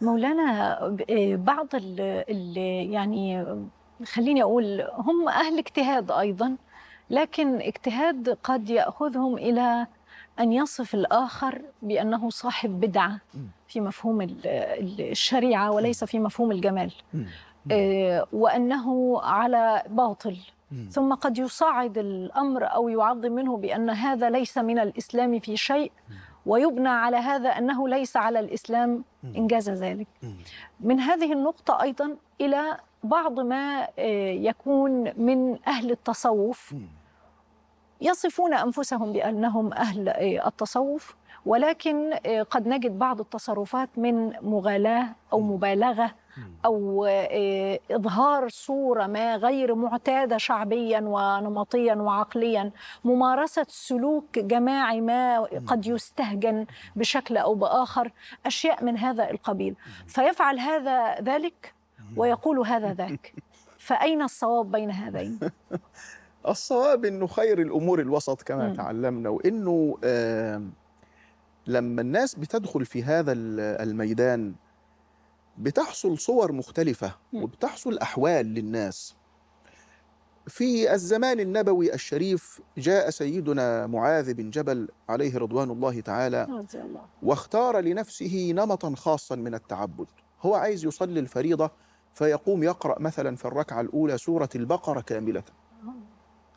مولانا آه، بعض ال يعني خليني اقول هم اهل اجتهاد ايضا لكن اجتهاد قد ياخذهم الى ان يصف الاخر بانه صاحب بدعه في مفهوم الشريعه وليس في مفهوم الجمال آه، وانه على باطل ثم قد يصعد الامر او يعظم منه بان هذا ليس من الاسلام في شيء ويبنى على هذا أنه ليس على الإسلام إنجاز ذلك من هذه النقطة أيضا إلى بعض ما آه، يكون من أهل التصوف يصفون انفسهم بانهم اهل إيه، التصوف ولكن إيه، قد نجد بعض التصرفات من مغالاه او مبالغه او إيه، اظهار صوره ما غير معتاده شعبيا ونمطيا وعقليا ممارسه سلوك جماعي ما قد يستهجن بشكل او باخر اشياء من هذا القبيل فيفعل هذا ذلك ويقول هذا ذاك فاين الصواب بين هذين الصواب انه خير الامور الوسط كما م. تعلمنا وانه آه لما الناس بتدخل في هذا الميدان بتحصل صور مختلفة وبتحصل أحوال للناس في الزمان النبوي الشريف جاء سيدنا معاذ بن جبل عليه رضوان الله تعالى واختار لنفسه نمطا خاصا من التعبد هو عايز يصلي الفريضة فيقوم يقرأ مثلا في الركعة الأولى سورة البقرة كاملة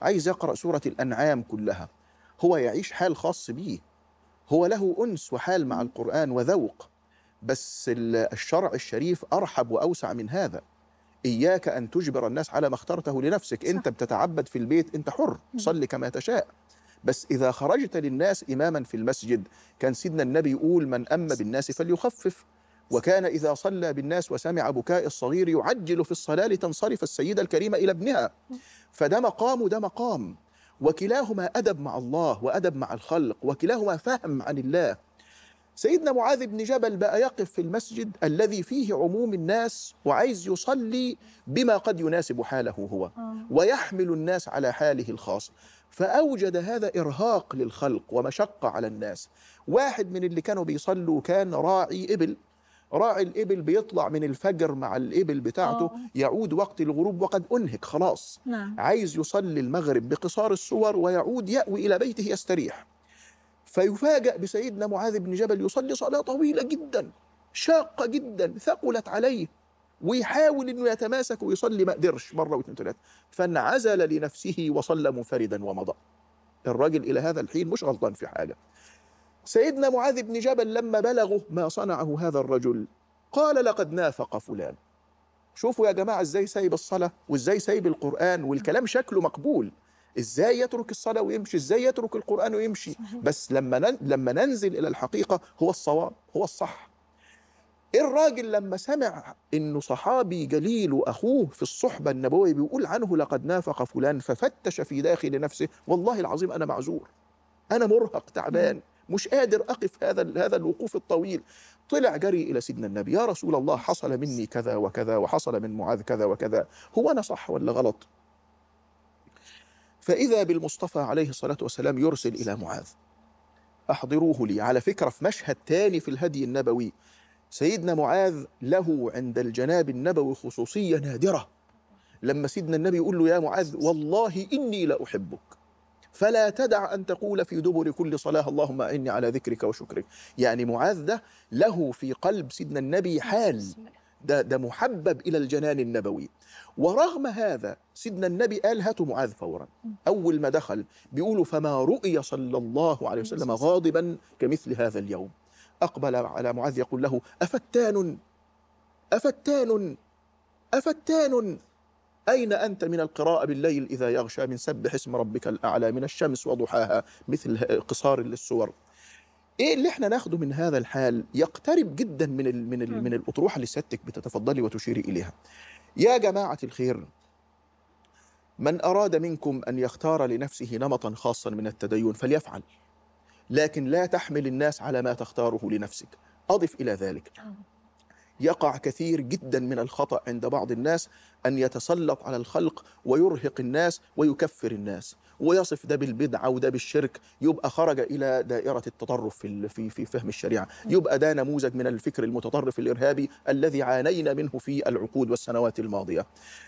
عايز يقرأ سورة الأنعام كلها هو يعيش حال خاص بيه هو له أنس وحال مع القرآن وذوق بس الشرع الشريف أرحب وأوسع من هذا إياك أن تجبر الناس على ما اخترته لنفسك صح. أنت بتتعبد في البيت أنت حر صلي كما تشاء بس إذا خرجت للناس إماما في المسجد كان سيدنا النبي يقول من أم بالناس فليخفف وكان إذا صلى بالناس وسمع بكاء الصغير يعجل في الصلاة لتنصرف السيدة الكريمة إلى ابنها فده مقام وده مقام وكلاهما أدب مع الله وأدب مع الخلق وكلاهما فهم عن الله سيدنا معاذ بن جبل بقى يقف في المسجد الذي فيه عموم الناس وعايز يصلي بما قد يناسب حاله هو آه. ويحمل الناس على حاله الخاص فأوجد هذا إرهاق للخلق ومشقة على الناس واحد من اللي كانوا بيصلوا كان راعي إبل راعي الإبل بيطلع من الفجر مع الإبل بتاعته أوه. يعود وقت الغروب وقد أنهك خلاص نعم. عايز يصلي المغرب بقصار الصور ويعود يأوي إلى بيته يستريح فيفاجأ بسيدنا معاذ بن جبل يصلي صلاة طويلة جدا شاقة جدا ثقلت عليه ويحاول انه يتماسك ويصلي ما قدرش مره واثنين ثلاثه فانعزل لنفسه وصلى منفردا ومضى الراجل الى هذا الحين مش غلطان في حاجه سيدنا معاذ بن جبل لما بلغه ما صنعه هذا الرجل قال لقد نافق فلان شوفوا يا جماعة ازاي سايب الصلاة وازاي سايب القرآن والكلام شكله مقبول ازاي يترك الصلاة ويمشي ازاي يترك القرآن ويمشي بس لما لما ننزل إلى الحقيقة هو الصواب هو الصح الراجل لما سمع انه صحابي جليل واخوه في الصحبه النبويه بيقول عنه لقد نافق فلان ففتش في داخل نفسه والله العظيم انا معذور انا مرهق تعبان مش قادر أقف هذا هذا الوقوف الطويل طلع جري إلى سيدنا النبي يا رسول الله حصل مني كذا وكذا وحصل من معاذ كذا وكذا هو أنا صح ولا غلط فإذا بالمصطفى عليه الصلاة والسلام يرسل إلى معاذ أحضروه لي على فكرة في مشهد تاني في الهدي النبوي سيدنا معاذ له عند الجناب النبوي خصوصية نادرة لما سيدنا النبي يقول له يا معاذ والله إني لأحبك فلا تدع أن تقول في دبر كل صلاة اللهم إني على ذكرك وشكرك يعني معاذ ده له في قلب سيدنا النبي حال ده, ده محبب إلى الجنان النبوي ورغم هذا سيدنا النبي قال هاتوا معاذ فورا أول ما دخل بيقولوا فما رؤي صلى الله عليه وسلم غاضبا كمثل هذا اليوم أقبل على معاذ يقول له أفتان أفتان أفتان أين أنت من القراءة بالليل إذا يغشى من سبح اسم ربك الأعلى من الشمس وضحاها مثل قصار للصور ايه اللي احنا ناخده من هذا الحال يقترب جدا من الـ من الـ من الاطروحه اللي سيادتك بتتفضلي وتشيري اليها يا جماعه الخير من اراد منكم ان يختار لنفسه نمطا خاصا من التدين فليفعل لكن لا تحمل الناس على ما تختاره لنفسك اضف الى ذلك آه. يقع كثير جدا من الخطأ عند بعض الناس أن يتسلط على الخلق ويرهق الناس ويكفر الناس ويصف ده بالبدعة وده بالشرك يبقى خرج إلى دائرة التطرف في, في, في فهم الشريعة يبقى ده نموذج من الفكر المتطرف الإرهابي الذي عانينا منه في العقود والسنوات الماضية